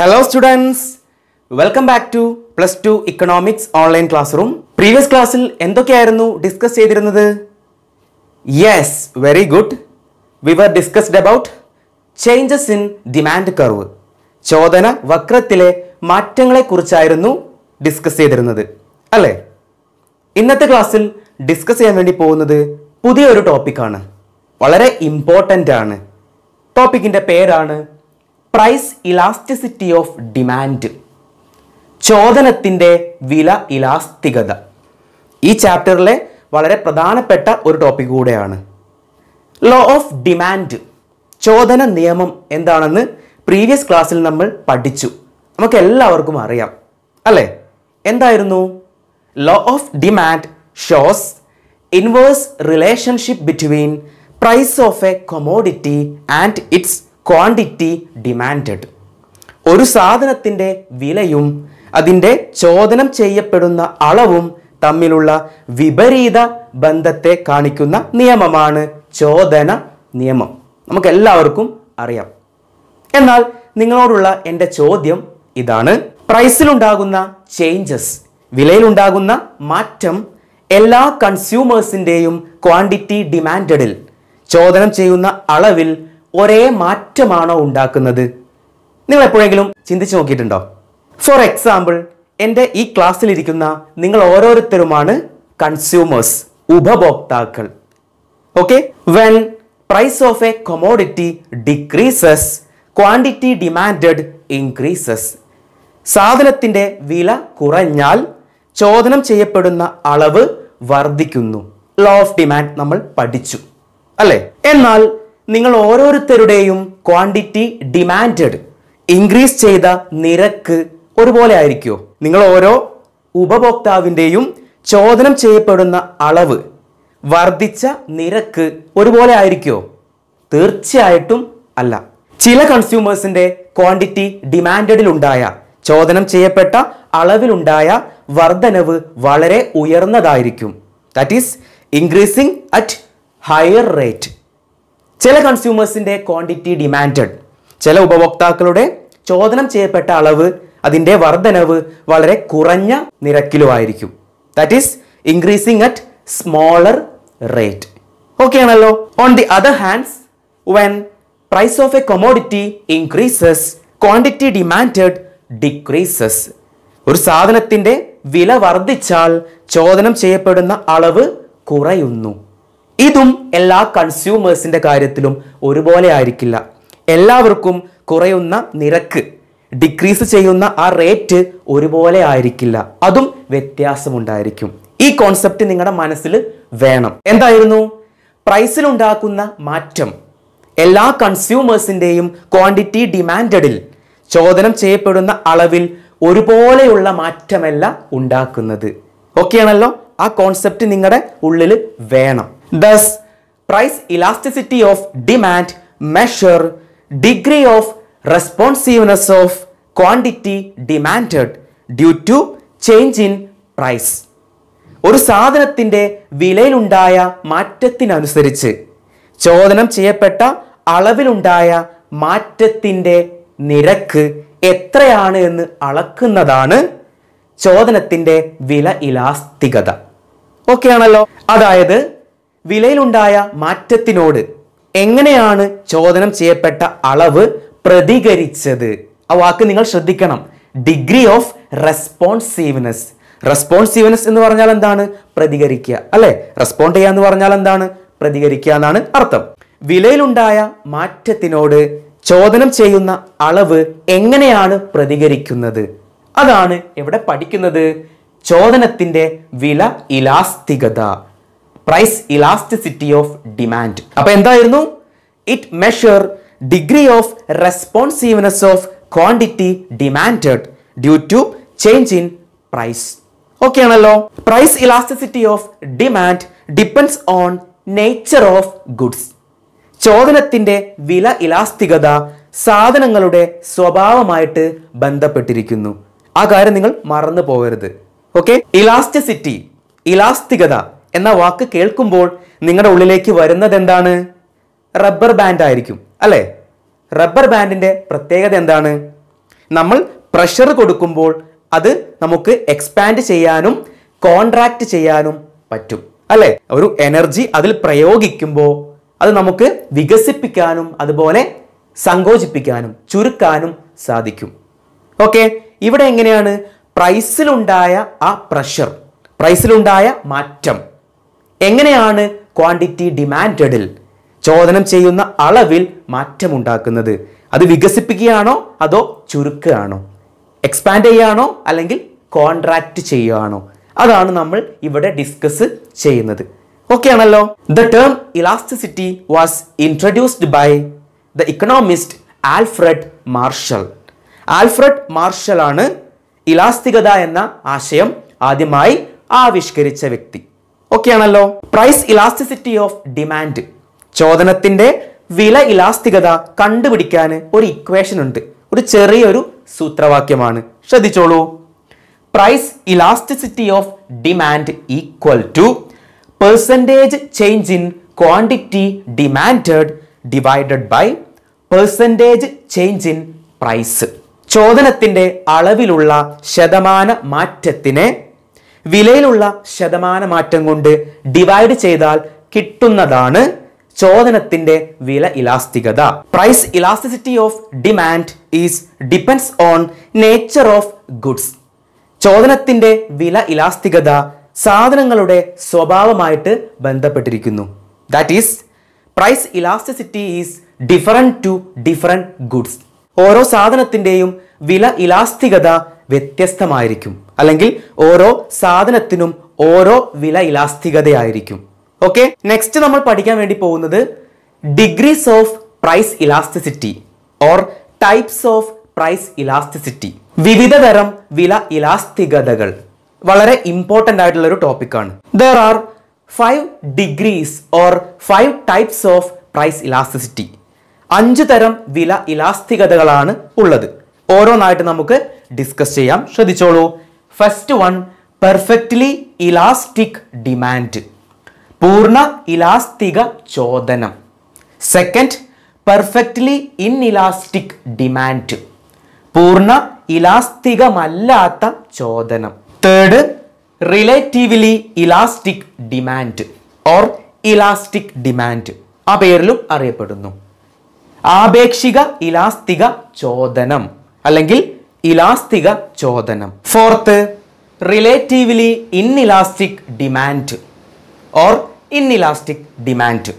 Hello students welcome back to plus two economics online class room previous ക്ലാസ്സിൽ എന്തൊക്കെയായിരുന്നു discuss ചെയ്തിരുന്നത് yes very good we were discussed about changes in demand curve ചോദന വക്രത്തിലെ മാറ്റങ്ങളെക്കുറിച്ചായിരുന്നു discuss ചെയ്തിരുന്നത് അല്ലേ ഇന്നത്തെ ക്ലാസ്സിൽ ഡിസ്കസ് ചെയ്യാൻ വേണ്ടി പോകുന്നത് പുതിയൊരു ടോപ്പിക്കാണ് വളരെ ഇമ്പോർട്ടൻ്റ് ആണ് ടോപ്പിക്കിൻ്റെ പേരാണ് പ്രൈസ് ഇലാസ്റ്റിസിറ്റി ഓഫ് ഡിമാൻഡ് ചോദനത്തിൻ്റെ വില ഇലാസ്തികത ഈ ചാപ്റ്ററിലെ വളരെ പ്രധാനപ്പെട്ട ഒരു ടോപ്പിക് കൂടെയാണ് ലോ ഓഫ് ഡിമാൻഡ് ചോദന നിയമം എന്താണെന്ന് പ്രീവിയസ് ക്ലാസ്സിൽ നമ്മൾ പഠിച്ചു നമുക്ക് എല്ലാവർക്കും അറിയാം അല്ലേ എന്തായിരുന്നു law of demand shows inverse relationship between price of a commodity and its quantity demand ഒരു സാധനത്തിൻ്റെ വിലയും അതിൻ്റെ ചോദനം ചെയ്യപ്പെടുന്ന അളവും തമ്മിലുള്ള വിപരീത ബന്ധത്തെ കാണിക്കുന്ന നിയമമാണ് ചോദന നിയമം നമുക്കെല്ലാവർക്കും അറിയാം എന്നാൽ നിങ്ങളോടുള്ള എൻ്റെ ചോദ്യം ഇതാണ് പ്രൈസിലുണ്ടാകുന്ന ചേഞ്ചസ് വിലയിലുണ്ടാകുന്ന മാറ്റം എല്ലാ കൺസ്യൂമേഴ്സിൻ്റെയും ക്വാണ്ടിറ്റി ഡിമാൻഡിൽ ചോദനം ചെയ്യുന്ന അളവിൽ ഒരേ മാറ്റമാണോ ഉണ്ടാക്കുന്നത് നിങ്ങൾ എപ്പോഴെങ്കിലും ചിന്തിച്ചു നോക്കിയിട്ടുണ്ടോ ഫോർ എക്സാമ്പിൾ എൻ്റെ ഈ ക്ലാസ്സിലിരിക്കുന്ന നിങ്ങൾ ഓരോരുത്തരുമാണ് കൺസ്യൂമേഴ്സ് ഉപഭോക്താക്കൾ okay when price of a commodity decreases quantity demanded increases സാധനത്തിൻ്റെ വില കുറഞ്ഞാൽ ചോദനം ചെയ്യപ്പെടുന്ന അളവ് വർദ്ധിക്കുന്നു ലോ ഓഫ് ഡിമാൻഡ് നമ്മൾ പഠിച്ചു അല്ലേ എന്നാൽ നിങ്ങൾ ഓരോരുത്തരുടെയും ക്വാണ്ടിറ്റി ഡിമാൻഡ് ഇൻക്രീസ് ചെയ്ത നിരക്ക് ഒരുപോലെ ആയിരിക്കുമോ നിങ്ങൾ ഓരോ ഉപഭോക്താവിൻ്റെയും ചോദനം ചെയ്യപ്പെടുന്ന അളവ് വർദ്ധിച്ച നിരക്ക് ഒരുപോലെ ആയിരിക്കുമോ തീർച്ചയായിട്ടും അല്ല ചില കൺസ്യൂമേഴ്സിൻ്റെ ക്വാണ്ടിറ്റി ഡിമാൻഡിലുണ്ടായ ചോദനം ചെയ്യപ്പെട്ട അളവിലുണ്ടായ വർധനവ് വളരെ ഉയർന്നതായിരിക്കും that is increasing at higher rate ചില കൺസ്യൂമേഴ്സിൻ്റെ ക്വാണ്ടിറ്റി ഡിമാൻഡഡ് ചില ഉപഭോക്താക്കളുടെ ചോദനം ചെയ്യപ്പെട്ട അളവ് അതിൻ്റെ വർധനവ് വളരെ കുറഞ്ഞ നിരക്കിലുമായിരിക്കും that is increasing at smaller rate okay ആണല്ലോ on the other hands when price of a commodity increases quantity demand decreases ഒരു സാധനത്തിൻ്റെ വില വർദ്ധിച്ചാൽ ചോദനം ചെയ്യപ്പെടുന്ന അളവ് കുറയുന്നു ഇതും എല്ലാ കൺസ്യൂമേഴ്സിൻ്റെ കാര്യത്തിലും ഒരുപോലെ ആയിരിക്കില്ല എല്ലാവർക്കും കുറയുന്ന നിരക്ക് ഡിക്രീസ് ചെയ്യുന്ന ആ റേറ്റ് ഒരുപോലെ ആയിരിക്കില്ല അതും വ്യത്യാസമുണ്ടായിരിക്കും ഈ കോൺസെപ്റ്റ് നിങ്ങളുടെ മനസ്സിൽ വേണം എന്തായിരുന്നു പ്രൈസിലുണ്ടാക്കുന്ന മാറ്റം എല്ലാ കൺസ്യൂമേഴ്സിൻ്റെയും ക്വാണ്ടിറ്റി ഡിമാൻഡഡിൽ ചോദനം ചെയ്യപ്പെടുന്ന അളവിൽ ഒരുപോലെയുള്ള മാറ്റമല്ല ഉണ്ടാക്കുന്നത് ഓക്കെയാണല്ലോ ആ കോൺസെപ്റ്റ് നിങ്ങളുടെ ഉള്ളിൽ വേണം Thus, price elasticity of demand measure degree of responsiveness of quantity demanded due to change in price. ഒരു സാധനത്തിൻ്റെ വിലയിലുണ്ടായ മാറ്റത്തിനനുസരിച്ച് ചോദനം ചെയ്യപ്പെട്ട അളവിലുണ്ടായ മാറ്റത്തിൻ്റെ നിരക്ക് എത്രയാണ് എന്ന് അളക്കുന്നതാണ് ചോദനത്തിൻ്റെ വില ഇലാസ്തികത ഓക്കെ ആണല്ലോ അതായത് വിലയിലുണ്ടായ മാറ്റത്തിനോട് എങ്ങനെയാണ് ചോദനം ചെയ്യപ്പെട്ട അളവ് പ്രതികരിച്ചത് ആ വാക്ക് നിങ്ങൾ ശ്രദ്ധിക്കണം ഡിഗ്രി ഓഫ് റെസ്പോൺസീവ്നെസ് റെസ്പോൺസീവ്നെസ് എന്ന് പറഞ്ഞാൽ എന്താണ് പ്രതികരിക്കുക അല്ലേ റെസ്പോണ്ട് ചെയ്യുക എന്ന് പറഞ്ഞാൽ എന്താണ് പ്രതികരിക്കുക എന്നാണ് അർത്ഥം വിലയിലുണ്ടായ മാറ്റത്തിനോട് ചോദനം ചെയ്യുന്ന അളവ് എങ്ങനെയാണ് പ്രതികരിക്കുന്നത് അതാണ് ഇവിടെ പഠിക്കുന്നത് ചോദനത്തിന്റെ വില ഇലാസ്തികത പ്രൈസ് ഇലാസ്റ്റിസിറ്റി ഓഫ് ഡിമാൻഡ് അപ്പോൾ എന്തായിരുന്നു it measure degree of responsiveness of quantity demand due to change in price okay ആണല്ലോ price elasticity of demand depends on nature of goods ചോദനത്തിന്റെ വില ഇലാസ്തികത സാധനങ്ങളുടെ സ്വഭാവമായിട്ട് ബന്ധപ്പെട്ടിരിക്കുന്നു ആ കാര്യം നിങ്ങൾ മറന്നു പോകരുത് ഓക്കെ ഇലാസ്റ്റിസിറ്റി ഇലാസ്തികത എന്ന വാക്ക് കേൾക്കുമ്പോൾ നിങ്ങളുടെ ഉള്ളിലേക്ക് വരുന്നത് എന്താണ് റബ്ബർ ബാൻഡ് ആയിരിക്കും അല്ലേ റബ്ബർ ബാൻഡിൻ്റെ പ്രത്യേകത എന്താണ് നമ്മൾ പ്രഷർ കൊടുക്കുമ്പോൾ അത് നമുക്ക് എക്സ്പാൻഡ് ചെയ്യാനും കോൺട്രാക്റ്റ് ചെയ്യാനും പറ്റും അല്ലേ ഒരു എനർജി അതിൽ പ്രയോഗിക്കുമ്പോൾ അത് നമുക്ക് വികസിപ്പിക്കാനും അതുപോലെ സങ്കോചിപ്പിക്കാനും ചുരുക്കാനും സാധിക്കും ഓക്കെ ഇവിടെ എങ്ങനെയാണ് പ്രൈസിലുണ്ടായ ആ പ്രഷർ പ്രൈസിലുണ്ടായ മാറ്റം എങ്ങനെയാണ് ക്വാണ്ടിറ്റി ഡിമാൻഡഡിൽ ചോദനം ചെയ്യുന്ന അളവിൽ മാറ്റമുണ്ടാക്കുന്നത് അത് വികസിപ്പിക്കുകയാണോ അതോ ചുരുക്കുകയാണോ എക്സ്പാൻഡ് ചെയ്യുകയാണോ അല്ലെങ്കിൽ കോൺട്രാക്ട് ചെയ്യുകയാണോ അതാണ് നമ്മൾ ഇവിടെ ഡിസ്കസ് ചെയ്യുന്നത് ഓക്കെ ആണല്ലോ the term elasticity was introduced by the economist Alfred Marshall Alfred മാർഷലാണ് ഇലാസ്തികത എന്ന ആശയം ആദ്യമായി ആവിഷ്കരിച്ച വ്യക്തി ആണല്ലോ പ്രൈസ് ഇലാസ്റ്റിസിറ്റി ഓഫ് ഡിമാൻഡ് ചോദനത്തിന്റെ വില ഇലാസ്തികത കണ്ടുപിടിക്കാൻ ഒരു ഇക്വേഷൻ ഉണ്ട് ഒരു ചെറിയൊരു സൂത്രവാക്യമാണ് ശ്രദ്ധിച്ചോളൂ price elasticity of demand equal to percentage change in quantity demand divided by percentage change in price ചോദനത്തിന്റെ അളവിലുള്ള ശതമാന മാറ്റത്തിനെ വിലയിലുള്ള ശതമാന മാറ്റം കൊണ്ട് ഡിവൈഡ് ചെയ്താൽ കിട്ടുന്നതാണ് ചോദനത്തിന്റെ വില ഇലാസ്തികത price elasticity of demand is depends on nature of goods ചോദനത്തിന്റെ വില ഇലാസ്തികത സാധനങ്ങളുടെ സ്വഭാവമായിട്ട് ബന്ധപ്പെട്ടിരിക്കുന്നു that is price elasticity is different to different goods ഓരോ സാധനത്തിൻ്റെയും വില ഇലാസ്തികത വ്യത്യസ്തമായിരിക്കും അല്ലെങ്കിൽ ഓരോ സാധനത്തിനും ഓരോ വില ഇലാസ്തികതയായിരിക്കും ഓക്കെ നെക്സ്റ്റ് നമ്മൾ പഠിക്കാൻ വേണ്ടി പോകുന്നത് degrees of price elasticity or types of price elasticity വിവിധ തരം വില ഇലാസ്തികതകൾ വളരെ ഇമ്പോർട്ടൻ്റ് ആയിട്ടുള്ള ഒരു ആണ് there are five degrees or five types of price elasticity അഞ്ച് തരം വില ഇലാസ്തികതകളാണ് ഉള്ളത് ഓരോന്നായിട്ട് നമുക്ക് ഡിസ്കസ് ചെയ്യാം ശ്രദ്ധിച്ചോളൂ first one perfectly elastic demand പൂർണ്ണ ഇലാസ്തിക ചോദനം second perfectly inelastic demand പൂർണ്ണ ഇലാസ്തികമല്ലാത്ത ചോദനം third relatively elastic demand or elastic demand ആ പേരിലും അറിയപ്പെടുന്നു ആപേക്ഷിക ഇലാസ്തിക ചോദനം അല്ലെങ്കിൽ ഇലാസ്തിക ചോദനം fourth relatively inelastic demand or inelastic demand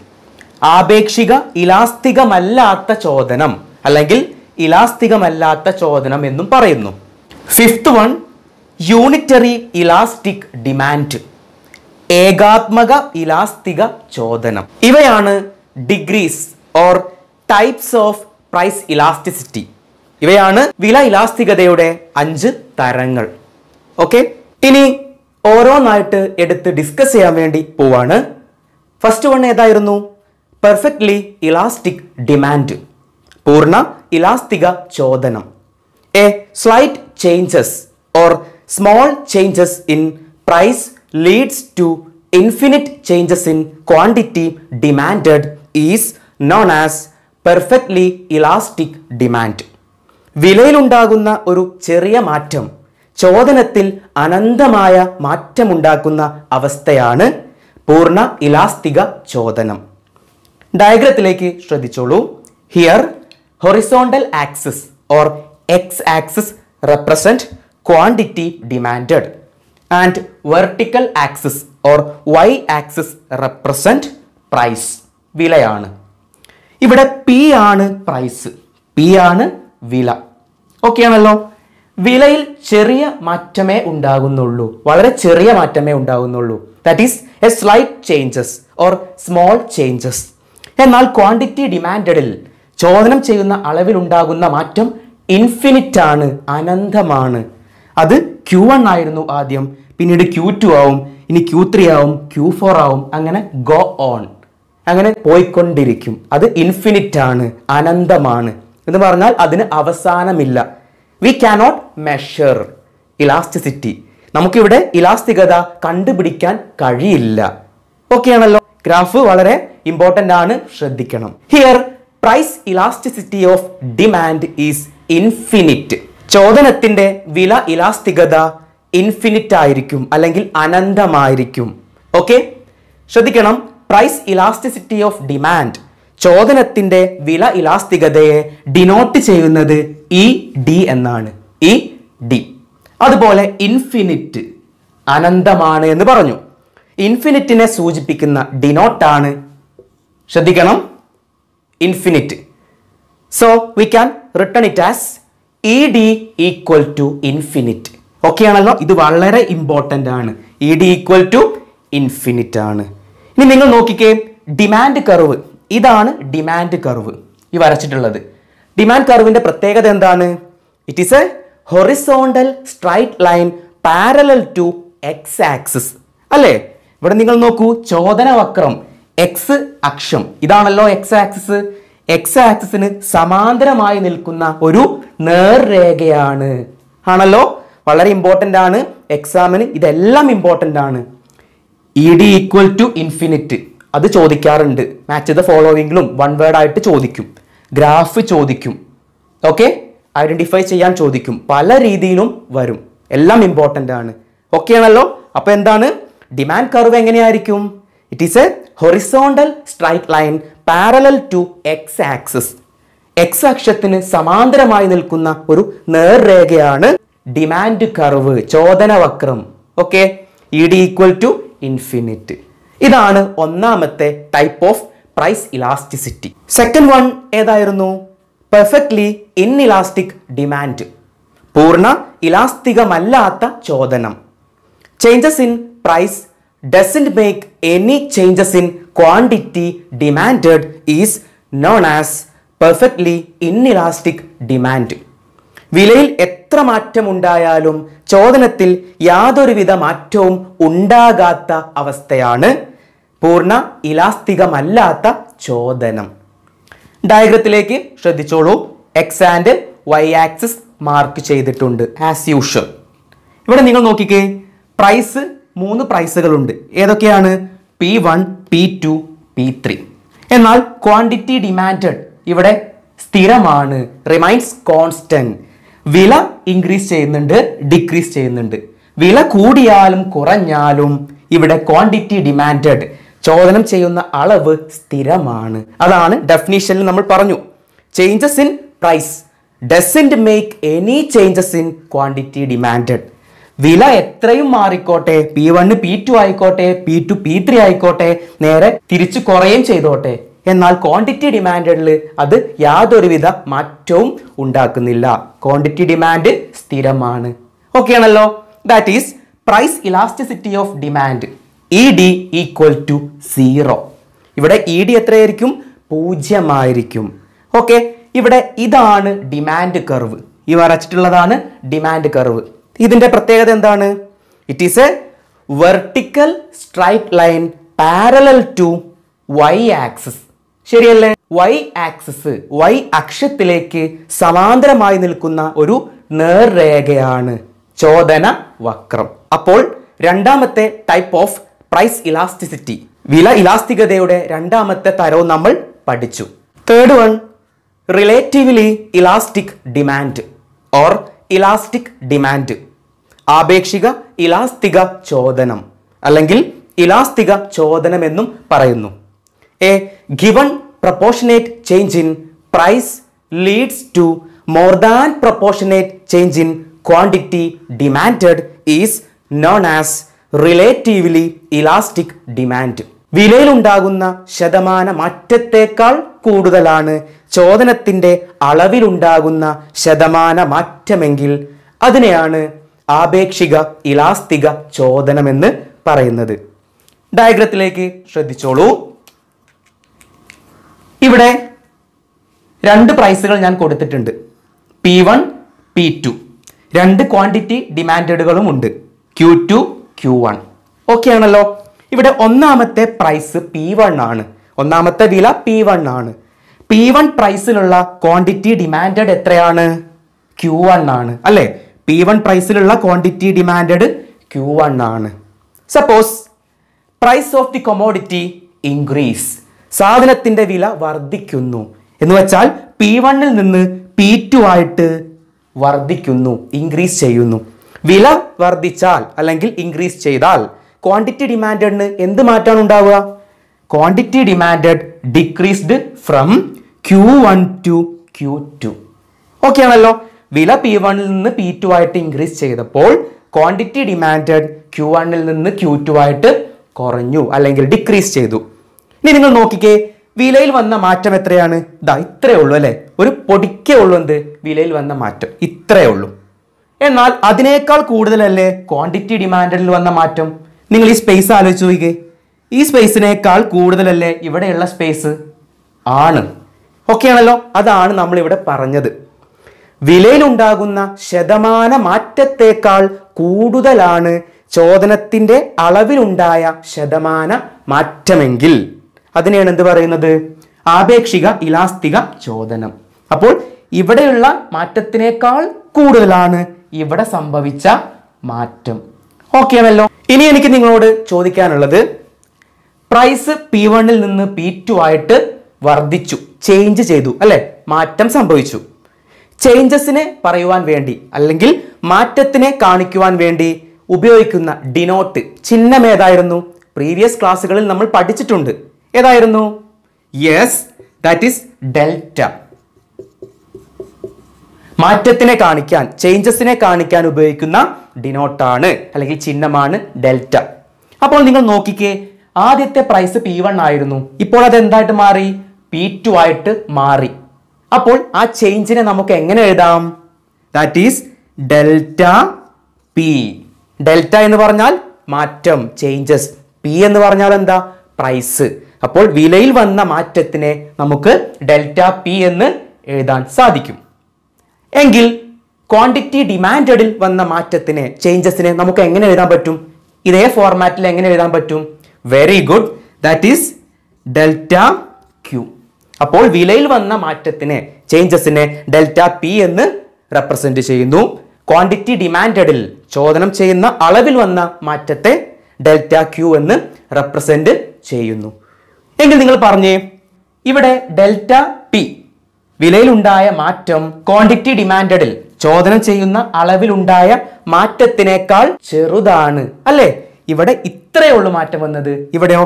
ആപേക്ഷിക ഇലാസ്തികമല്ലാത്ത ചോദനം അല്ലെങ്കിൽ ഇലാസ്തികമല്ലാത്ത ചോദനം എന്നും പറയുന്നു fifth one unitary elastic demand ഏകാത്മക ഇലാസ്തിക ചോദനം ഇവയാണ് degrees or types of price elasticity ഇവയാണ് വില ഇലാസ്തികതയുടെ അഞ്ച് തരങ്ങൾ ഓക്കെ ഇനി ഓരോന്നായിട്ട് എടുത്ത് ഡിസ്കസ് ചെയ്യാൻ വേണ്ടി പോവാണ് ഫസ്റ്റ് വൺ ഏതായിരുന്നു പെർഫെക്റ്റ്ലി ഇലാസ്റ്റിക് ഡിമാൻഡ് പൂർണ്ണ ഇലാസ്തിക ചോദനം a slight changes or small changes in price leads to infinite changes in quantity demanded is known as perfectly elastic demand വിലയിലുണ്ടാകുന്ന ഒരു ചെറിയ മാറ്റം ചോദനത്തിൽ അനന്തമായ മാറ്റമുണ്ടാക്കുന്ന അവസ്ഥയാണ് പൂർണ്ണ ഇലാസ്തിക ചോദനം ഡയഗ്രത്തിലേക്ക് ശ്രദ്ധിച്ചോളൂ here horizontal axis or X axis represent quantity demand and vertical axis or Y axis represent price വിലയാണ് ഇവിടെ പി ആണ് പ്രൈസ് പി ആണ് വില ഓക്കെയാണല്ലോ വിലയിൽ ചെറിയ മാറ്റമേ ഉണ്ടാകുന്നുള്ളൂ വളരെ ചെറിയ മാറ്റമേ ഉണ്ടാകുന്നുള്ളൂ that is a slight changes or small changes എന്നാൽ ക്വാണ്ടിറ്റി ഡിമാൻഡഡിൽ ചോദനം ചെയ്യുന്ന അളവിൽ ഉണ്ടാകുന്ന മാറ്റം ഇൻഫിനിറ്റ് ആണ് അനന്തമാണ് അത് ക്യൂ വൺ ആയിരുന്നു ആദ്യം പിന്നീട് ക്യൂ ടു ആവും ഇനി ക്യൂ ത്രീ ആവും ക്യൂ ഫോർ ആവും അങ്ങനെ ഗോ ഓൺ അങ്ങനെ പോയിക്കൊണ്ടിരിക്കും അത് ഇൻഫിനിറ്റ് ആണ് അനന്തമാണ് എന്ന് പറഞ്ഞാൽ അതിന് അവസാനമില്ല വി കാനോട്ട് മെഷർ ഇലാസ്റ്റിസിറ്റി നമുക്കിവിടെ ഇലാസ്തികത കണ്ടുപിടിക്കാൻ കഴിയില്ല ഓക്കെ ആണല്ലോ ഗ്രാഫ് വളരെ ഇമ്പോർട്ടൻ്റ് ആണ് ശ്രദ്ധിക്കണം here price elasticity of demand is infinite ചോദനത്തിൻ്റെ വില ഇലാസ്തികത ഇൻഫിനിറ്റ് ആയിരിക്കും അല്ലെങ്കിൽ അനന്തമായിരിക്കും ഓക്കെ ശ്രദ്ധിക്കണം പ്രൈസ് ഇലാസ്റ്റിസിറ്റി ഓഫ് ഡിമാൻഡ് ചോദനത്തിന്റെ വില ഇലാസ്തികതയെ ഡിനോട്ട് ചെയ്യുന്നത് ഇ e ഡി എന്നാണ് ഇ e ഡി അതുപോലെ ഇൻഫിനിറ്റ് അനന്തമാണ് എന്ന് പറഞ്ഞു ഇൻഫിനിറ്റിനെ സൂചിപ്പിക്കുന്ന ഡിനോട്ടാണ് ശ്രദ്ധിക്കണം infinite so we can return it as E D equal to infinite okay ആണല്ലോ ഇത് വളരെ ഇമ്പോർട്ടൻ്റ് ആണ് E D equal to infinite ആണ് ഇനി നിങ്ങൾ നോക്കിക്കേ ഡിമാൻഡ് കർവ് ഇതാണ് ഡിമാൻഡ് കർവ് ഈ വരച്ചിട്ടുള്ളത് ഡിമാൻഡ് കർവിൻ്റെ പ്രത്യേകത എന്താണ് it is a horizontal straight line parallel to X axis അല്ലേ ഇവിടെ നിങ്ങൾ നോക്കൂ ചോദന വക്രം എക്സ് അക്ഷം ഇതാണല്ലോ എക്സ് ആക്സിസ് എക്സ് ആക്സിന് സമാന്തരമായി നിൽക്കുന്ന ഒരു നേർരേഖയാണ് ആണല്ലോ വളരെ ഇമ്പോർട്ടൻ്റ് ആണ് എക്സാമിന് ഇതെല്ലാം ഇമ്പോർട്ടൻ്റ് ആണ് E D equal to infinite അത് ചോദിക്കാറുണ്ട് മാച്ച് ദ ഫോളോവിങ്ങിലും വൺ വേർഡ് ആയിട്ട് ചോദിക്കും ഗ്രാഫ് ചോദിക്കും ഓക്കെ ഐഡൻറ്റിഫൈ ചെയ്യാൻ ചോദിക്കും പല രീതിയിലും വരും എല്ലാം ഇമ്പോർട്ടൻ്റ് ആണ് ഓക്കെ ആണല്ലോ അപ്പോൾ എന്താണ് ഡിമാൻഡ് കർവ് എങ്ങനെയായിരിക്കും it is a horizontal straight line parallel to X axis X അക്ഷത്തിന് സമാന്തരമായി നിൽക്കുന്ന ഒരു നേർരേഖയാണ് ഡിമാൻഡ് കർവ് ചോദന വക്രം okay E D equal to infinite ഇതാണ് ഒന്നാമത്തെ type of price elasticity second one ഏതായിരുന്നു പെർഫെക്റ്റ്ലി ഇലാസ്റ്റിക് ഡിമാൻഡ് പൂർണ്ണ ഇലാസ്തികമല്ലാത്ത ചോദനം changes in price doesn't make any changes in quantity demand is known as perfectly elastic demand വിലയിൽ എത്ര മാറ്റമുണ്ടായാലും ചോദനത്തിൽ യാതൊരുവിധ മാറ്റവും ഉണ്ടാകാത്ത അവസ്ഥയാണ് പൂർണ്ണ ഇലാസ്തികമല്ലാത്ത ചോദനം ഡയഗ്രത്തിലേക്ക് ശ്രദ്ധിച്ചോളൂ X and Y axis mark ചെയ്തിട്ടുണ്ട് ആസ് യൂഷ്വൽ ഇവിടെ നിങ്ങൾ നോക്കിക്കേ പ്രൈസ് മൂന്ന് പ്രൈസുകളുണ്ട് ഏതൊക്കെയാണ് P one P two P three എന്നാൽ ക്വാണ്ടിറ്റി ഡിമാൻഡ് ഇവിടെ സ്ഥിരമാണ് റിമൈൻസ് കോൺസ്റ്റൻറ്റ് വില ഇൻക്രീസ് ചെയ്യുന്നുണ്ട് ഡിക്രീസ് ചെയ്യുന്നുണ്ട് വില കൂടിയാലും കുറഞ്ഞാലും ഇവിടെ ക്വാണ്ടിറ്റി ഡിമാൻഡ് ചോദനം ചെയ്യുന്ന അളവ് സ്ഥിരമാണ് അതാണ് ഡെഫിനീഷനിൽ നമ്മൾ പറഞ്ഞു changes in price doesn't make any changes in quantity demanded വില എത്രയും മാറിക്കോട്ടെ പി വണ് പി ടു ആയിക്കോട്ടെ പി ടു പി ത്രീ ആയിക്കോട്ടെ നേരെ തിരിച്ചു കുറയും ചെയ്തോട്ടെ എന്നാൽ ക്വാണ്ടിറ്റി ഡിമാൻഡിൽ അത് യാതൊരുവിധ മാറ്റവും ഉണ്ടാക്കുന്നില്ല ക്വാണ്ടിറ്റി ഡിമാൻഡ് സ്ഥിരമാണ് ഓക്കെ ആണല്ലോ that is price elasticity of demand E D equal to zero ഇവിടെ ഇ e ഡി എത്രയായിരിക്കും പൂജ്യമായിരിക്കും ഓക്കെ ഇവിടെ ഇതാണ് ഡിമാൻഡ് കർവ് ഈ വരച്ചിട്ടുള്ളതാണ് ഡിമാൻഡ് കർവ് ഇതിൻ്റെ പ്രത്യേകത എന്താണ് it is a vertical straight line parallel to Y axis ശരിയല്ലേ വൈ ആക്സിസ് വൈ അക്ഷത്തിലേക്ക് സമാന്തരമായി നിൽക്കുന്ന ഒരു നേർരേഖയാണ് ചോദന വക്രം അപ്പോൾ രണ്ടാമത്തെ ടൈപ്പ് ഓഫ് പ്രൈസ് ഇലാസ്റ്റിസിറ്റി വില ഇലാസ്തികതയുടെ രണ്ടാമത്തെ തരവും നമ്മൾ പഠിച്ചു third one relatively elastic demand or elastic demand ആപേക്ഷിക ഇലാസ്തിക ചോദനം അല്ലെങ്കിൽ ഇലാസ്തിക ചോദനം എന്നും പറയുന്നു a given proportionate change in price leads to more than proportionate change in quantity demand is known as relatively elastic demand വിലയിലുണ്ടാകുന്ന ശതമാന മാറ്റത്തേക്കാൾ കൂടുതലാണ് ചോദനത്തിൻ്റെ അളവിലുണ്ടാകുന്ന ശതമാന മാറ്റമെങ്കിൽ അതിനെയാണ് ആപേക്ഷിക ഇലാസ്തിക ചോദനമെന്ന് പറയുന്നത് ഡയഗ്രത്തിലേക്ക് ശ്രദ്ധിച്ചോളൂ ഇവിടെ രണ്ട് പ്രൈസുകൾ ഞാൻ കൊടുത്തിട്ടുണ്ട് പി വൺ പി ടു രണ്ട് ക്വാണ്ടിറ്റി ഡിമാൻഡുകളും ഉണ്ട് Q two Q one okay ആണല്ലോ ഇവിടെ ഒന്നാമത്തെ പ്രൈസ് പി വൺ ആണ് ഒന്നാമത്തെ വില പി വൺ ആണ് പി വൺ പ്രൈസിലുള്ള ക്വാണ്ടിറ്റി ഡിമാൻഡ് എത്രയാണ് ക്യൂ വൺ ആണ് അല്ലേ പി വൺ പ്രൈസിലുള്ള ക്വാണ്ടിറ്റി ഡിമാൻഡ് ക്യൂ വൺ ആണ് suppose price of the commodity increase സാധനത്തിൻ്റെ വില വർദ്ധിക്കുന്നു എന്ന് വെച്ചാൽ പി വണ്ണിൽ നിന്ന് പി ടു ആയിട്ട് വർദ്ധിക്കുന്നു ഇൻക്രീസ് ചെയ്യുന്നു വില വർദ്ധിച്ചാൽ അല്ലെങ്കിൽ ഇൻക്രീസ് ചെയ്താൽ ക്വാണ്ടിറ്റി ഡിമാൻഡഡിന് എന്ത് മാറ്റമാണ് ഉണ്ടാവുക quantity demanded decreased from Q one to Q two okay ആണല്ലോ വില പി വണ്ണിൽ നിന്ന് പി ടു ആയിട്ട് ഇൻക്രീസ് ചെയ്തപ്പോൾ ക്വാണ്ടിറ്റി ഡിമാൻഡഡ് ക്യൂ വണ്ണിൽ നിന്ന് ക്യൂ ടു ആയിട്ട് കുറഞ്ഞു അല്ലെങ്കിൽ ഡിക്രീസ് ചെയ്തു ഇനി നിങ്ങൾ നോക്കിക്കേ വിലയിൽ വന്ന മാറ്റം എത്രയാണ് ഇതാ ഇത്രയേ ഉള്ളൂ അല്ലേ ഒരു പൊടിക്കേ ഉള്ളൂ എന്ത് വിലയിൽ വന്ന മാറ്റം ഇത്രയേ ഉള്ളൂ എന്നാൽ അതിനേക്കാൾ കൂടുതലല്ലേ ക്വാണ്ടിറ്റി ഡിമാൻഡിൽ വന്ന മാറ്റം നിങ്ങൾ ഈ സ്പേസ് ആലോചിച്ച് നോക്കിക്കേ ഈ സ്പേസിനേക്കാൾ കൂടുതലല്ലേ ഇവിടെയുള്ള സ്പേസ് ആണ് ഓക്കെ ആണല്ലോ അതാണ് നമ്മൾ ഇവിടെ പറഞ്ഞത് വിലയിലുണ്ടാകുന്ന ശതമാന മാറ്റത്തേക്കാൾ കൂടുതലാണ് ചോദനത്തിൻ്റെ അളവിലുണ്ടായ ശതമാന മാറ്റമെങ്കിൽ അതിനെയാണ് എന്ത് പറയുന്നത് ആപേക്ഷിക ഇലാസ്തിക ചോദനം അപ്പോൾ ഇവിടെയുള്ള മാറ്റത്തിനേക്കാൾ കൂടുതലാണ് ഇവിടെ സംഭവിച്ച മാറ്റം ഓക്കെ ആണല്ലോ ഇനി എനിക്ക് നിങ്ങളോട് ചോദിക്കാനുള്ളത് പ്രൈസ് പി വണ്ണിൽ നിന്ന് പി ടു ആയിട്ട് വർദ്ധിച്ചു ചേഞ്ച് ചെയ്തു അല്ലെ മാറ്റം സംഭവിച്ചു ചേഞ്ചസിനെ പറയുവാൻ വേണ്ടി അല്ലെങ്കിൽ മാറ്റത്തിനെ കാണിക്കുവാൻ വേണ്ടി ഉപയോഗിക്കുന്ന ഡിനോട്ട് ചിഹ്നം ഏതായിരുന്നു പ്രീവിയസ് ക്ലാസ്സുകളിൽ നമ്മൾ പഠിച്ചിട്ടുണ്ട് ഏതായിരുന്നു യെസ് ദാറ്റ് ഈസ് ഡെൽറ്റ മാറ്റത്തിനെ കാണിക്കാൻ ചേഞ്ചസിനെ കാണിക്കാൻ ഉപയോഗിക്കുന്ന ഡിനോട്ടാണ് അല്ലെങ്കിൽ ചിഹ്നമാണ് ഡെൽറ്റ അപ്പോൾ നിങ്ങൾ നോക്കിക്കേ ആദ്യത്തെ പ്രൈസ് പി വൺ ആയിരുന്നു ഇപ്പോൾ അത് എന്തായിട്ട് മാറി പി ടു ആയിട്ട് മാറി അപ്പോൾ ആ ചേഞ്ചിനെ നമുക്ക് എങ്ങനെ എഴുതാം that is delta P delta എന്ന് പറഞ്ഞാൽ മാറ്റം ചേഞ്ചസ് പി എന്ന് പറഞ്ഞാൽ എന്താ പ്രൈസ് അപ്പോൾ വിലയിൽ വന്ന മാറ്റത്തിനെ നമുക്ക് ഡെൽറ്റ പി എന്ന് എഴുതാൻ സാധിക്കും എങ്കിൽ ക്വാണ്ടിറ്റി ഡിമാൻഡഡിൽ വന്ന മാറ്റത്തിന് ചേഞ്ചസിന് നമുക്ക് എങ്ങനെ എഴുതാൻ പറ്റും ഇതേ ഫോർമാറ്റിൽ എങ്ങനെ എഴുതാൻ പറ്റും very good that is delta Q അപ്പോൾ വിലയിൽ വന്ന മാറ്റത്തിന് ചേഞ്ചസിന് ഡെൽറ്റ പി എന്ന് റെപ്രസെന്റ് ചെയ്യുന്നു ക്വാണ്ടിറ്റി ഡിമാൻഡഡിൽ ചോദനം ചെയ്യുന്ന അളവിൽ വന്ന മാറ്റത്തെ ഡെൽറ്റ ക്യു എന്ന് റെപ്രസെന്റ് ചെയ്യുന്നു എങ്കിൽ നിങ്ങൾ പറഞ്ഞേ ഇവിടെ ഡെൽറ്റ പി വിലയിലുണ്ടായ മാറ്റം ക്വാണ്ടിറ്റി ഡിമാൻഡഡിൽ ചോദന ചെയ്യുന്ന അളവിലുണ്ടായ മാറ്റത്തിനേക്കാൾ ചെറുതാണ് അല്ലേ ഇവിടെ ഇത്രയേ ഉള്ളൂ മാറ്റം വന്നത് ഇവിടെയോ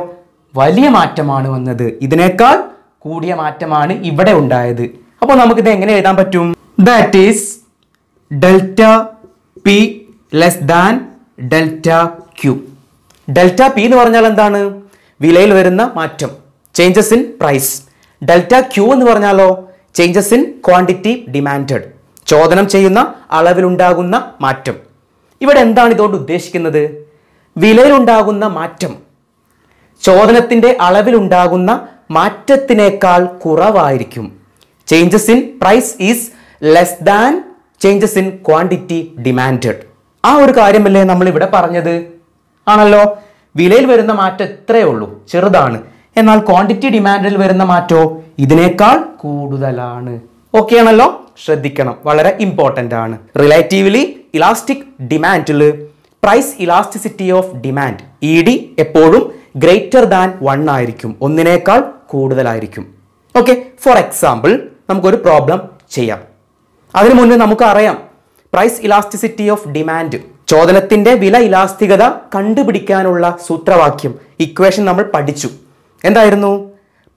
വലിയ മാറ്റമാണ് വന്നത് ഇതിനേക്കാൾ കൂടിയ മാറ്റമാണ് ഇവിടെ ഉണ്ടായത് അപ്പോൾ നമുക്കിത് എങ്ങനെ എഴുതാൻ പറ്റും that is delta P less than delta Q delta P എന്ന് പറഞ്ഞാൽ എന്താണ് വിലയിൽ വരുന്ന മാറ്റം changes in price delta Q എന്ന് പറഞ്ഞാലോ ചേഞ്ചസ് ഇൻ ക്വാണ്ടിറ്റി ഡിമാൻഡ് ചോദനം ചെയ്യുന്ന അളവിലുണ്ടാകുന്ന മാറ്റം ഇവിടെ എന്താണ് ഇതുകൊണ്ട് ഉദ്ദേശിക്കുന്നത് വിലയിലുണ്ടാകുന്ന മാറ്റം ചോദനത്തിൻ്റെ അളവിലുണ്ടാകുന്ന മാറ്റത്തിനേക്കാൾ കുറവായിരിക്കും changes in price is less than changes in quantity demand ആ ഒരു കാര്യമല്ലേ നമ്മൾ ഇവിടെ പറഞ്ഞത് ആണല്ലോ വിലയിൽ വരുന്ന മാറ്റം എത്രയേ ഉള്ളൂ ചെറുതാണ് എന്നാൽ ക്വാണ്ടിറ്റി ഡിമാൻഡിൽ വരുന്ന മാറ്റോ ഇതിനേക്കാൾ കൂടുതലാണ് ഓക്കെ ആണല്ലോ ശ്രദ്ധിക്കണം വളരെ ഇമ്പോർട്ടൻ്റ് ആണ് റിലേറ്റീവ്ലി ഇലാസ്റ്റിക് ഡിമാൻഡിൽ price elasticity of demand E D എപ്പോഴും ഗ്രേറ്റർ ദാൻ വൺ ആയിരിക്കും ഒന്നിനേക്കാൾ കൂടുതലായിരിക്കും ഓക്കെ ഫോർ എക്സാമ്പിൾ നമുക്കൊരു പ്രോബ്ലം ചെയ്യാം അതിനു മുന്നേ നമുക്കറിയാം പ്രൈസ് ഇലാസ്റ്റിസിറ്റി ഓഫ് ഡിമാൻഡ് ചോദനത്തിൻ്റെ വില ഇലാസ്തികത കണ്ടുപിടിക്കാനുള്ള സൂത്രവാക്യം ഇക്വേഷൻ നമ്മൾ പഠിച്ചു എന്തായിരുന്നു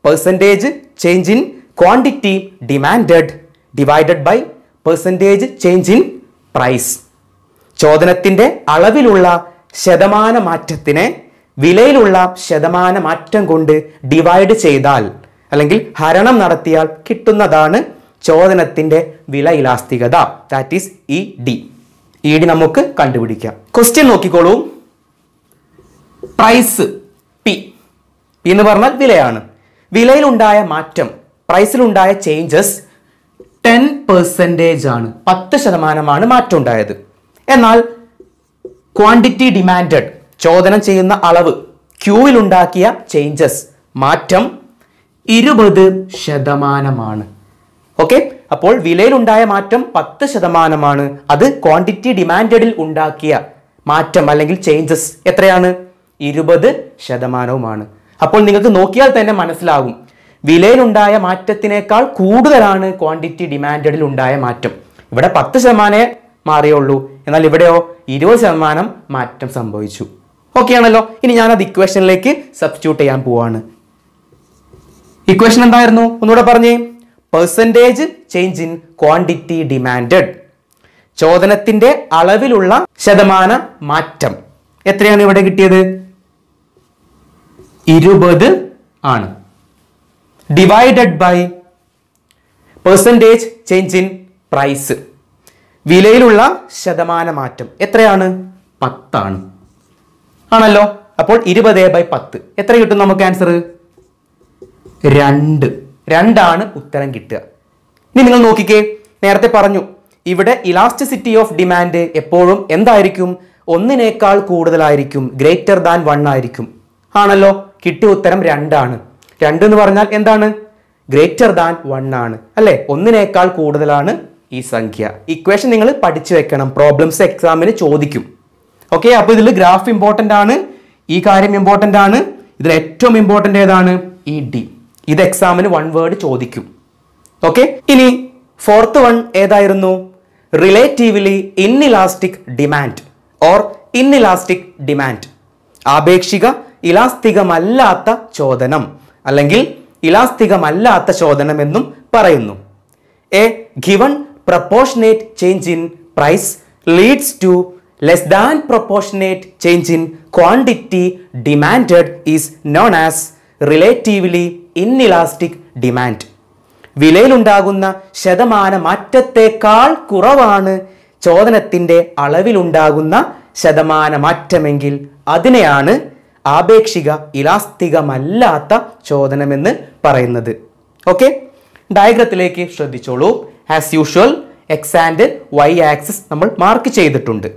percentage change in quantity demanded divided by percentage change in price ചോദനത്തിൻ്റെ അളവിലുള്ള ശതമാന മാറ്റത്തിനെ വിലയിലുള്ള ശതമാന മാറ്റം കൊണ്ട് ഡിവൈഡ് ചെയ്താൽ അല്ലെങ്കിൽ ഹരണം നടത്തിയാൽ കിട്ടുന്നതാണ് ചോദനത്തിൻ്റെ വില ഇലാസ്തികത that is E D E D നമുക്ക് കണ്ടുപിടിക്കാം ക്വസ്റ്റ്യൻ നോക്കിക്കോളൂ പ്രൈസ് എന്ന് പറഞ്ഞാൽ വിലയാണ് വിലയിലുണ്ടായ മാറ്റം പ്രൈസിലുണ്ടായ ചേഞ്ചസ് ടെൻ പെർസെൻറ്റേജ് ആണ് പത്ത് ശതമാനമാണ് ഉണ്ടായത് എന്നാൽ ക്വാണ്ടിറ്റി ഡിമാൻഡഡ് ചോദനം ചെയ്യുന്ന അളവ് ക്യൂവിലുണ്ടാക്കിയ ചേഞ്ചസ് മാറ്റം ഇരുപത് ശതമാനമാണ് ഓക്കെ അപ്പോൾ വിലയിലുണ്ടായ മാറ്റം പത്ത് ശതമാനമാണ് അത് ക്വാണ്ടിറ്റി ഡിമാൻഡഡിൽ ഉണ്ടാക്കിയ മാറ്റം അല്ലെങ്കിൽ ചേഞ്ചസ് എത്രയാണ് ഇരുപത് ശതമാനവുമാണ് അപ്പോൾ നിങ്ങൾക്ക് നോക്കിയാൽ തന്നെ മനസ്സിലാകും വിലയിലുണ്ടായ മാറ്റത്തിനേക്കാൾ കൂടുതലാണ് ക്വാണ്ടിറ്റി ഡിമാൻഡിൽ ഉണ്ടായ മാറ്റം ഇവിടെ പത്ത് ശതമാനമേ മാറിയുള്ളൂ എന്നാൽ ഇവിടെയോ ഇരുപത് ശതമാനം മാറ്റം സംഭവിച്ചു ഓക്കെ ആണല്ലോ ഇനി ഞാൻ അത് ഇക്വേഷനിലേക്ക് സബ്സ്റ്റിറ്റ്യൂട്ട് ചെയ്യാൻ പോവാണ് ഇക്വേഷൻ എന്തായിരുന്നു ഒന്നുകൂടെ പറഞ്ഞേ percentage change in quantity demanded ചോദനത്തിൻ്റെ അളവിലുള്ള ശതമാന മാറ്റം എത്രയാണ് ഇവിടെ കിട്ടിയത് ഇരുപത് ആണ് divided by percentage change in price വിലയിലുള്ള ശതമാന മാറ്റം എത്രയാണ് പത്താണ് ആണല്ലോ അപ്പോൾ ഇരുപത് ബൈ പത്ത് എത്ര കിട്ടും നമുക്ക് ആൻസർ രണ്ട് രണ്ടാണ് ഉത്തരം കിട്ടുക ഇനി നിങ്ങൾ നോക്കിക്കേ നേരത്തെ പറഞ്ഞു ഇവിടെ ഇലാസ്റ്റിസിറ്റി ഓഫ് ഡിമാൻഡ് എപ്പോഴും എന്തായിരിക്കും ഒന്നിനേക്കാൾ കൂടുതലായിരിക്കും ഗ്രേറ്റർ ദാൻ വൺ ആയിരിക്കും ആണല്ലോ കിട്ടിയ ഉത്തരം രണ്ടാണ് രണ്ട് എന്ന് പറഞ്ഞാൽ എന്താണ് ഗ്രേറ്റർ ദാൻ വൺ ആണ് അല്ലേ ഒന്നിനേക്കാൾ കൂടുതലാണ് ഈ സംഖ്യ ഇക്വേഷൻ നിങ്ങൾ പഠിച്ചു വെക്കണം പ്രോബ്ലംസ് എക്സാമിന് ചോദിക്കും ഓക്കെ അപ്പോൾ ഇതിൽ ഗ്രാഫ് ഇമ്പോർട്ടൻ്റ് ആണ് ഈ കാര്യം ഇമ്പോർട്ടൻ്റ് ആണ് ഇതിൽ ഏറ്റവും ഇമ്പോർട്ടൻ്റ് ഏതാണ് ഈ e ഡി ഇത് എക്സാമിന് വൺ വേർഡ് ചോദിക്കും ഓക്കെ ഇനി ഫോർത്ത് വൺ ഏതായിരുന്നു relatively inelastic demand or inelastic demand ആപേക്ഷിക ഇലാസ്തികമല്ലാത്ത ചോദനം അല്ലെങ്കിൽ ഇലാസ്തികമല്ലാത്ത ചോദനം എന്നും പറയുന്നു a given proportionate change in price leads to less than proportionate change in quantity demanded is known as relatively inelastic demand വിലയിലുണ്ടാകുന്ന ശതമാന മാറ്റത്തേക്കാൾ കുറവാണ് ചോദനത്തിൻ്റെ അളവിലുണ്ടാകുന്ന ശതമാന മാറ്റമെങ്കിൽ അതിനെയാണ് ആപേക്ഷിക ഇലാസ്തികമല്ലാത്ത ചോദനമെന്ന് പറയുന്നത് ഓക്കെ ഡയഗ്രത്തിലേക്ക് ശ്രദ്ധിച്ചോളൂ as usual X and Y axis നമ്മൾ മാർക്ക് ചെയ്തിട്ടുണ്ട്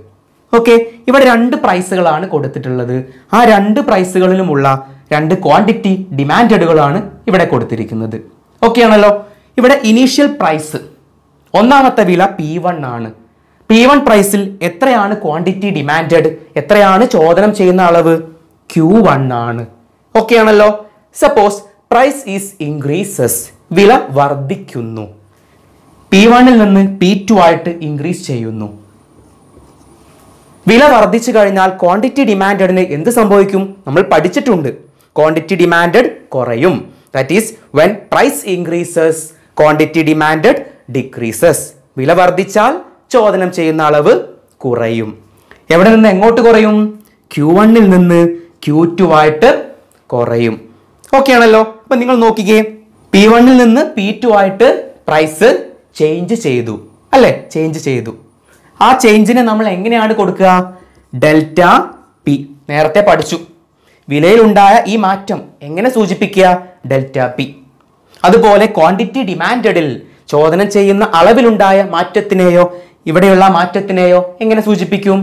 ഓക്കെ ഇവിടെ രണ്ട് പ്രൈസുകളാണ് കൊടുത്തിട്ടുള്ളത് ആ രണ്ട് പ്രൈസുകളിലുമുള്ള രണ്ട് ക്വാണ്ടിറ്റി ഡിമാൻഡഡുകളാണ് ഇവിടെ കൊടുത്തിരിക്കുന്നത് ഓക്കെ ആണല്ലോ ഇവിടെ ഇനീഷ്യൽ പ്രൈസ് ഒന്നാമത്തെ വില പി വൺ ആണ് പി വൺ പ്രൈസിൽ എത്രയാണ് ക്വാണ്ടിറ്റി ഡിമാൻഡഡ് എത്രയാണ് ചോദനം ചെയ്യുന്ന അളവ് ക്യൂ വൺ ആണ് ഓക്കെ ആണല്ലോ സപ്പോസ് പ്രൈസ് ഈസ് ഇൻക്രീസസ് വില വർദ്ധിക്കുന്നു പി വണ്ണിൽ നിന്ന് പി ടു ആയിട്ട് ഇൻക്രീസ് ചെയ്യുന്നു വില വർദ്ധിച്ചു കഴിഞ്ഞാൽ ക്വാണ്ടിറ്റി ഡിമാൻഡിന് എന്ത് സംഭവിക്കും നമ്മൾ പഠിച്ചിട്ടുണ്ട് ക്വാണ്ടിറ്റി ഡിമാൻഡ് കുറയും that is when price increases quantity demand decreases വില വർദ്ധിച്ചാൽ ചോദനം ചെയ്യുന്ന അളവ് കുറയും എവിടെ നിന്ന് എങ്ങോട്ട് കുറയും ക്യൂ വണ്ണിൽ നിന്ന് ക്യൂ ടു ആയിട്ട് കുറയും ഓക്കെ ആണല്ലോ അപ്പം നിങ്ങൾ നോക്കിക്കേ പി വണ്ണിൽ നിന്ന് പി ടു ആയിട്ട് പ്രൈസ് ചേഞ്ച് ചെയ്തു അല്ലേ ചേഞ്ച് ചെയ്തു ആ ചേഞ്ചിനെ നമ്മൾ എങ്ങനെയാണ് കൊടുക്കുക ഡെൽറ്റ പി നേരത്തെ പഠിച്ചു വിലയിലുണ്ടായ ഈ മാറ്റം എങ്ങനെ സൂചിപ്പിക്കുക ഡെൽറ്റ പി അതുപോലെ ക്വാണ്ടിറ്റി ഡിമാൻഡിൽ ചോദനം ചെയ്യുന്ന അളവിലുണ്ടായ മാറ്റത്തിനെയോ ഇവിടെയുള്ള മാറ്റത്തിനെയോ എങ്ങനെ സൂചിപ്പിക്കും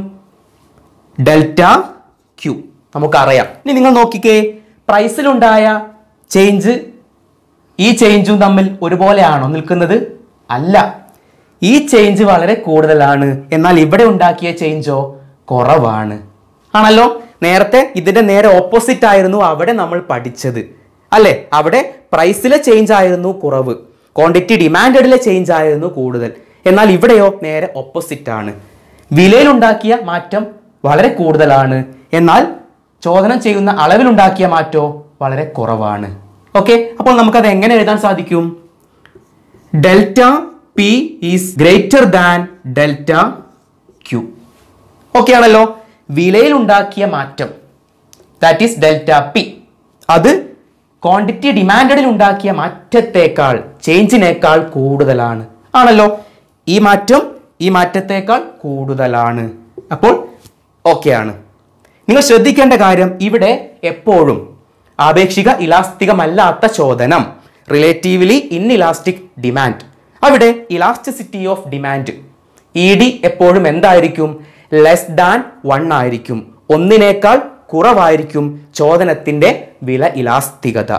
ഡെൽറ്റ ക്യൂ നമുക്കറിയാം ഇനി നിങ്ങൾ നോക്കിക്കേ പ്രൈസിലുണ്ടായ ചേഞ്ച് ഈ ചേഞ്ചും തമ്മിൽ ഒരുപോലെയാണോ നിൽക്കുന്നത് അല്ല ഈ ചേഞ്ച് വളരെ കൂടുതലാണ് എന്നാൽ ഇവിടെ ഉണ്ടാക്കിയ ചേഞ്ചോ കുറവാണ് ആണല്ലോ നേരത്തെ ഇതിൻ്റെ നേരെ ഓപ്പോസിറ്റ് ആയിരുന്നു അവിടെ നമ്മൾ പഠിച്ചത് അല്ലേ അവിടെ പ്രൈസിലെ ചേഞ്ച് ആയിരുന്നു കുറവ് ക്വാണ്ടിറ്റി ഡിമാൻഡിലെ ചേഞ്ച് ആയിരുന്നു കൂടുതൽ എന്നാൽ ഇവിടെയോ നേരെ ഓപ്പോസിറ്റ് ആണ് വിലയിലുണ്ടാക്കിയ മാറ്റം വളരെ കൂടുതലാണ് എന്നാൽ ചോദനം ചെയ്യുന്ന അളവിലുണ്ടാക്കിയ മാറ്റോ വളരെ കുറവാണ് ഓക്കെ അപ്പോൾ നമുക്ക് അത് എങ്ങനെ എഴുതാൻ സാധിക്കും delta P is greater than delta Q okay ആണല്ലോ വിലയിലുണ്ടാക്കിയ മാറ്റം ദാറ്റ് ഈസ് ഡെൽറ്റ പി അത് ക്വാണ്ടിറ്റി ഡിമാൻഡിൽ ഉണ്ടാക്കിയ മാറ്റത്തേക്കാൾ ചേഞ്ചിനേക്കാൾ കൂടുതലാണ് ആണല്ലോ ഈ മാറ്റം ഈ മാറ്റത്തേക്കാൾ കൂടുതലാണ് അപ്പോൾ ഓക്കെയാണ് നിങ്ങൾ ശ്രദ്ധിക്കേണ്ട കാര്യം ഇവിടെ എപ്പോഴും ആപേക്ഷിക ഇലാസ്തികമല്ലാത്ത ചോദനം റിലേറ്റീവ്ലി ഇലാസ്റ്റിക് ഡിമാൻഡ് അവിടെ elasticity of demand E D എപ്പോഴും എന്തായിരിക്കും ലെസ് ദാൻ വൺ ആയിരിക്കും ഒന്നിനേക്കാൾ കുറവായിരിക്കും ചോദനത്തിൻ്റെ വില ഇലാസ്തികത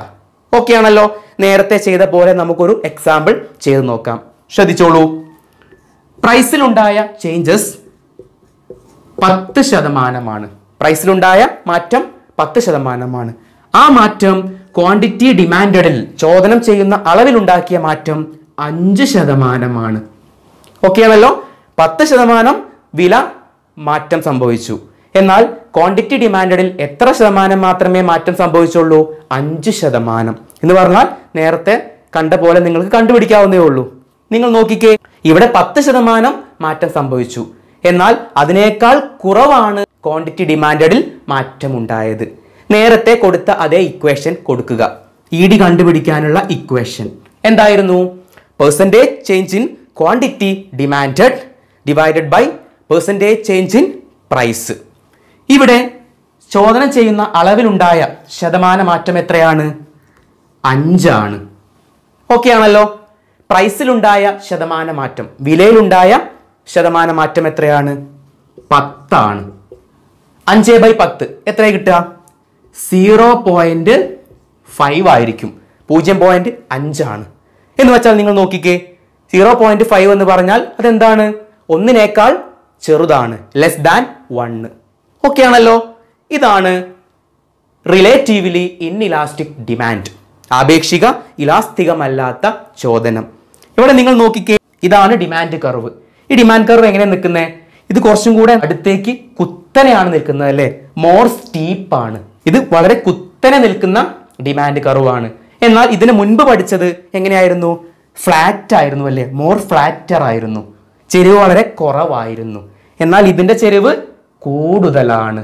ഓക്കെ ആണല്ലോ നേരത്തെ ചെയ്ത പോലെ നമുക്കൊരു എക്സാമ്പിൾ ചെയ്ത് നോക്കാം ശ്രദ്ധിച്ചോളൂ പ്രൈസിലുണ്ടായ ചേഞ്ചസ് പത്ത് ശതമാനമാണ് പ്രൈസിലുണ്ടായ മാറ്റം പത്ത് ശതമാനമാണ് ആ മാറ്റം ക്വാണ്ടിറ്റി ഡിമാൻഡഡിൽ ചോദനം ചെയ്യുന്ന അളവിലുണ്ടാക്കിയ മാറ്റം അഞ്ച് ശതമാനമാണ് ആണല്ലോ പത്ത് ശതമാനം വില മാറ്റം സംഭവിച്ചു എന്നാൽ ക്വാണ്ടിറ്റി ഡിമാൻഡഡിൽ എത്ര ശതമാനം മാത്രമേ മാറ്റം സംഭവിച്ചുള്ളൂ അഞ്ച് ശതമാനം എന്ന് പറഞ്ഞാൽ നേരത്തെ കണ്ട പോലെ നിങ്ങൾക്ക് കണ്ടുപിടിക്കാവുന്നേ ഉള്ളൂ നിങ്ങൾ നോക്കിക്കേ ഇവിടെ പത്ത് ശതമാനം മാറ്റം സംഭവിച്ചു എന്നാൽ അതിനേക്കാൾ കുറവാണ് ക്വാണ്ടിറ്റി ഡിമാൻഡഡിൽ മാറ്റമുണ്ടായത് നേരത്തെ കൊടുത്ത അതേ ഇക്വേഷൻ കൊടുക്കുക ഇ e ഡി കണ്ടുപിടിക്കാനുള്ള ഇക്വേഷൻ എന്തായിരുന്നു percentage change in quantity demanded divided by percentage change in price ഇവിടെ ചോദന ചെയ്യുന്ന അളവിലുണ്ടായ ശതമാന മാറ്റം എത്രയാണ് അഞ്ചാണ് ഓക്കെ ആണല്ലോ പ്രൈസിലുണ്ടായ ശതമാന മാറ്റം വിലയിലുണ്ടായ ശതമാന മാറ്റം എത്രയാണ് പത്താണ് അഞ്ച് ബൈ പത്ത് എത്ര കിട്ടുക സീറോ പോയിന്റ് ഫൈവ് ആയിരിക്കും പൂജ്യം പോയിന്റ് അഞ്ചാണ് എന്ന് വെച്ചാൽ നിങ്ങൾ നോക്കിക്കേ സീറോ പോയിന്റ് ഫൈവ് എന്ന് പറഞ്ഞാൽ അതെന്താണ് ഒന്നിനേക്കാൾ ചെറുതാണ് ലെസ് ദാൻ വണ്ണ് ഓക്കെ ആണല്ലോ ഇതാണ് റിലേറ്റീവ്ലി ഇലാസ്റ്റിക് ഡിമാൻഡ് ആപേക്ഷിക ഇലാസ്തികമല്ലാത്ത ചോദനം ഇവിടെ നിങ്ങൾ നോക്കിക്കേ ഇതാണ് ഡിമാൻഡ് കർവ് ഈ ഡിമാൻഡ് കർവ് എങ്ങനെ നിൽക്കുന്നത് ഇത് കുറച്ചും കൂടെ അടുത്തേക്ക് കുത്തനെയാണ് നിൽക്കുന്നത് അല്ലെ മോർ ആണ് ഇത് വളരെ കുത്തനെ നിൽക്കുന്ന ഡിമാൻഡ് ആണ് എന്നാൽ ഇതിന് മുൻപ് പഠിച്ചത് എങ്ങനെയായിരുന്നു ഫ്ലാറ്റ് ആയിരുന്നു അല്ലേ മോർ ഫ്ലാറ്റർ ആയിരുന്നു ചെരുവ് വളരെ കുറവായിരുന്നു എന്നാൽ ഇതിൻ്റെ ചെരുവ് കൂടുതലാണ്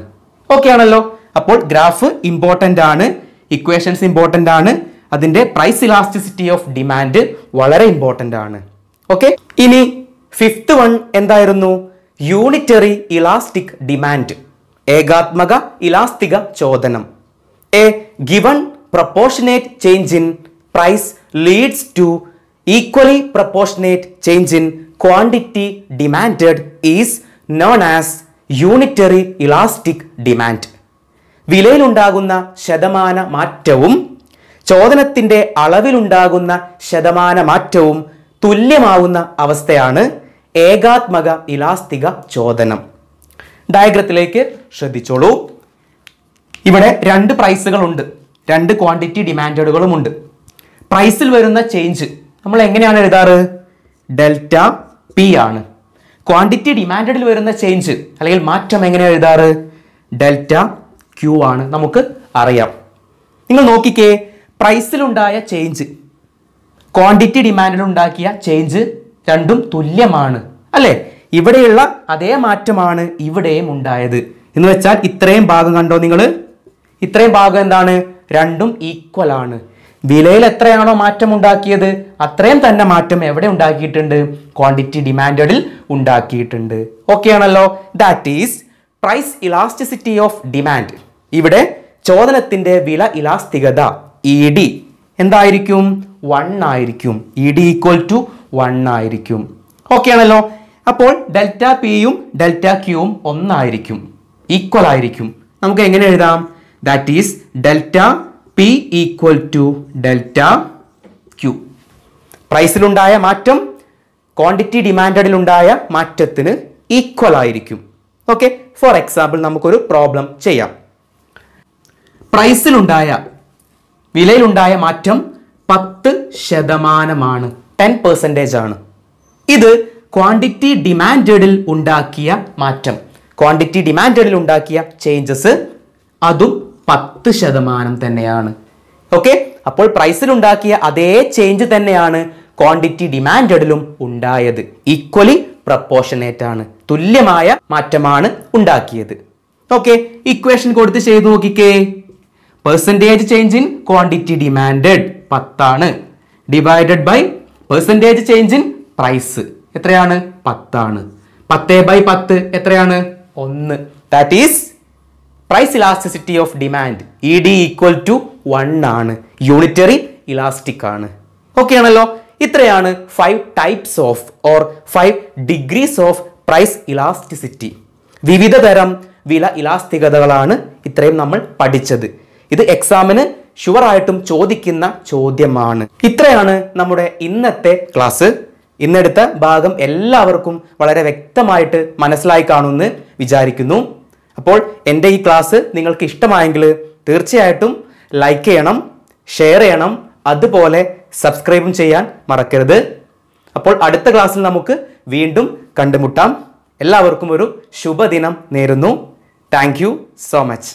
ഓക്കെ ആണല്ലോ അപ്പോൾ ഗ്രാഫ് ഇമ്പോർട്ടൻ്റ് ആണ് ഇക്വേഷൻസ് ഇമ്പോർട്ടൻ്റ് ആണ് അതിൻ്റെ പ്രൈസ് ഇലാസ്റ്റിസിറ്റി ഓഫ് ഡിമാൻഡ് വളരെ ഇമ്പോർട്ടൻ്റ് ആണ് ഓക്കെ ഇനി ഫിഫ്ത്ത് വൺ എന്തായിരുന്നു യൂണിറ്ററി ഇലാസ്റ്റിക് ഡിമാൻഡ് ഏകാത്മക ഇലാസ്തിക ചോദനം a given proportionate change in price leads to equally proportionate change in quantity demanded is known as unitary elastic demand വിലയിലുണ്ടാകുന്ന ശതമാന മാറ്റവും ചോദനത്തിൻ്റെ അളവിലുണ്ടാകുന്ന ശതമാന മാറ്റവും തുല്യമാവുന്ന അവസ്ഥയാണ് ഏകാത്മക ഇലാസ്തിക ചോദനം ഡയഗ്രത്തിലേക്ക് ശ്രദ്ധിച്ചോളൂ ഇവിടെ രണ്ട് പ്രൈസുകളുണ്ട് രണ്ട് ക്വാണ്ടിറ്റി ഡിമാൻഡുകളും ഉണ്ട് പ്രൈസിൽ വരുന്ന ചേഞ്ച് നമ്മൾ എങ്ങനെയാണ് എഴുതാറ് ഡെൽറ്റ പി ആണ് ക്വാണ്ടിറ്റി ഡിമാൻഡഡിൽ വരുന്ന ചേഞ്ച് അല്ലെങ്കിൽ മാറ്റം എങ്ങനെയാണ് എഴുതാറ് ഡെൽറ്റ ക്യു ആണ് നമുക്ക് അറിയാം നിങ്ങൾ നോക്കിക്കേ പ്രൈസിലുണ്ടായ ചേഞ്ച് ക്വാണ്ടിറ്റി ഉണ്ടാക്കിയ ചേഞ്ച് രണ്ടും തുല്യമാണ് അല്ലേ ഇവിടെയുള്ള അതേ മാറ്റമാണ് ഇവിടെയും ഉണ്ടായത് എന്ന് വെച്ചാൽ ഇത്രയും ഭാഗം കണ്ടോ നിങ്ങൾ ഇത്രയും ഭാഗം എന്താണ് രണ്ടും ഈക്വൽ ആണ് വിലയിൽ എത്രയാണോ മാറ്റം ഉണ്ടാക്കിയത് അത്രയും തന്നെ മാറ്റം എവിടെ ഉണ്ടാക്കിയിട്ടുണ്ട് ക്വാണ്ടിറ്റി ഡിമാൻഡിൽ ഉണ്ടാക്കിയിട്ടുണ്ട് ഓക്കെ ആണല്ലോ that is price elasticity of demand ഇവിടെ ചോദനത്തിന്റെ വില ഇലാസ്തികത ഇ e ഡി എന്തായിരിക്കും വൺ ആയിരിക്കും E D equal to one ആയിരിക്കും ഓക്കെ ആണല്ലോ അപ്പോൾ ഡെൽറ്റ പിയും ഡെൽറ്റ ക്യൂവും ഒന്നായിരിക്കും ഈക്വൽ ആയിരിക്കും നമുക്ക് എങ്ങനെ എഴുതാം that is delta P equal to delta Q പ്രൈസിലുണ്ടായ മാറ്റം ക്വാണ്ടിറ്റി ഡിമാൻഡിലുണ്ടായ മാറ്റത്തിന് ഈക്വൽ ആയിരിക്കും ഓക്കെ ഫോർ എക്സാമ്പിൾ നമുക്കൊരു പ്രോബ്ലം ചെയ്യാം പ്രൈസിലുണ്ടായ വിലയിലുണ്ടായ മാറ്റം പത്ത് ശതമാനമാണ് ടെൻ പെർസെൻറ്റേജ് ആണ് ഇത് ക്വാണ്ടിറ്റി ഡിമാൻഡിൽ ഉണ്ടാക്കിയ മാറ്റം ക്വാണ്ടിറ്റി ഡിമാൻഡിൽ ഉണ്ടാക്കിയ ചേഞ്ചസ് അതും പത്ത് ശതമാനം തന്നെയാണ് ഓക്കെ അപ്പോൾ പ്രൈസിലുണ്ടാക്കിയ അതേ ചേഞ്ച് തന്നെയാണ് ക്വാണ്ടിറ്റി ഡിമാൻഡിലും ഉണ്ടായത് ഈക്വലി പ്രപ്പോർഷനേറ്റ് ആണ് തുല്യമായ മാറ്റമാണ് ഉണ്ടാക്കിയത് ഓക്കെ ഇക്വേഷൻ കൊടുത്ത് ചെയ്ത് നോക്കിക്കേ percentage change in quantity demand പത്താണ് divided by percentage change in price എത്രയാണ് പത്താണ് പത്ത് ബൈ പത്ത് എത്രയാണ് ഒന്ന് that is price elasticity of demand E D equal to one ആണ് യൂണിറ്ററി ഇലാസ്റ്റിക് ആണ് ഓക്കെ ആണല്ലോ ഇത്രയാണ് five types of or five degrees of price elasticity വിവിധ തരം വില ഇലാസ്തികതകളാണ് ഇത്രയും നമ്മൾ പഠിച്ചത് ഇത് എക്സാമിന് ഷുവറായിട്ടും ചോദിക്കുന്ന ചോദ്യമാണ് ഇത്രയാണ് നമ്മുടെ ഇന്നത്തെ ക്ലാസ് ഇന്നെടുത്ത ഭാഗം എല്ലാവർക്കും വളരെ വ്യക്തമായിട്ട് മനസ്സിലായി കാണുമെന്ന് വിചാരിക്കുന്നു അപ്പോൾ എൻ്റെ ഈ ക്ലാസ് നിങ്ങൾക്ക് ഇഷ്ടമായെങ്കിൽ തീർച്ചയായിട്ടും ലൈക്ക് ചെയ്യണം ഷെയർ ചെയ്യണം അതുപോലെ സബ്സ്ക്രൈബും ചെയ്യാൻ മറക്കരുത് അപ്പോൾ അടുത്ത ക്ലാസ്സിൽ നമുക്ക് വീണ്ടും കണ്ടുമുട്ടാം എല്ലാവർക്കും ഒരു ശുഭദിനം നേരുന്നു താങ്ക് സോ മച്ച്